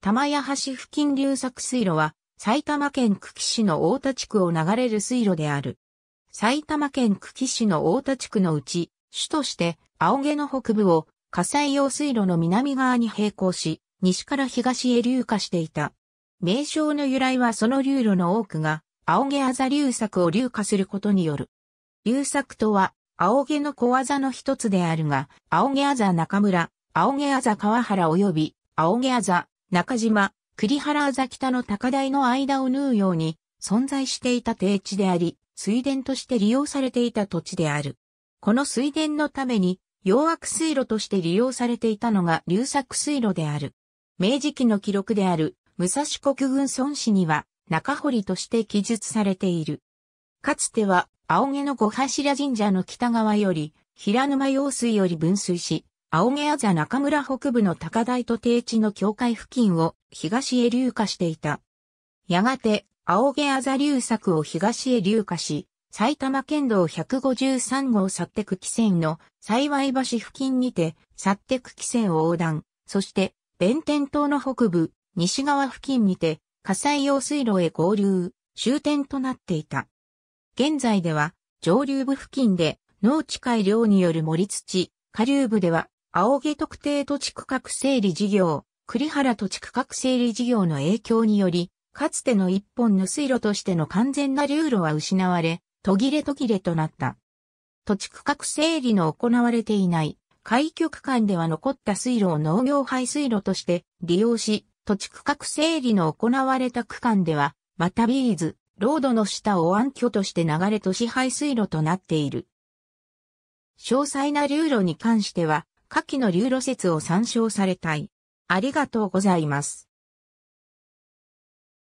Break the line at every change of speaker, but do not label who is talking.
玉屋橋付近流作水路は、埼玉県久喜市の大田地区を流れる水路である。埼玉県久喜市の大田地区のうち、主として青毛の北部を火災用水路の南側に並行し、西から東へ流下していた。名称の由来はその流路の多くが、青毛あざ流作を流下することによる。流作とは、青毛の小技の一つであるが、青毛あざ中村、青毛あざ川原及び、青毛あざ中島、栗原あ北の高台の間を縫うように存在していた低地であり、水田として利用されていた土地である。この水田のために、洋悪水路として利用されていたのが流作水路である。明治期の記録である武蔵国軍村氏には中堀として記述されている。かつては青毛の五柱神社の北側より平沼用水より分水し、青毛あざ中村北部の高台と低地の境界付近を東へ流下していた。やがて、青毛あざ流作を東へ流下し、埼玉県道153号サッテク汽船の幸い橋付近にて、サッテク汽船を横断、そして、弁天島の北部、西側付近にて、火災用水路へ合流、終点となっていた。現在では、上流部付近で、農地改良による森土、下流部では青毛特定土地区画整理事業、栗原土地区画整理事業の影響により、かつての一本の水路としての完全な流路は失われ、途切れ途切れとなった。土地区画整理の行われていない開局間では残った水路を農業排水路として利用し、土地区画整理の行われた区間では、またビーズ、ロードの下を暗渠として流れ都市排水路となっている。詳細な流路に関しては、下記の流路説を参照されたい。ありがとうございま
す。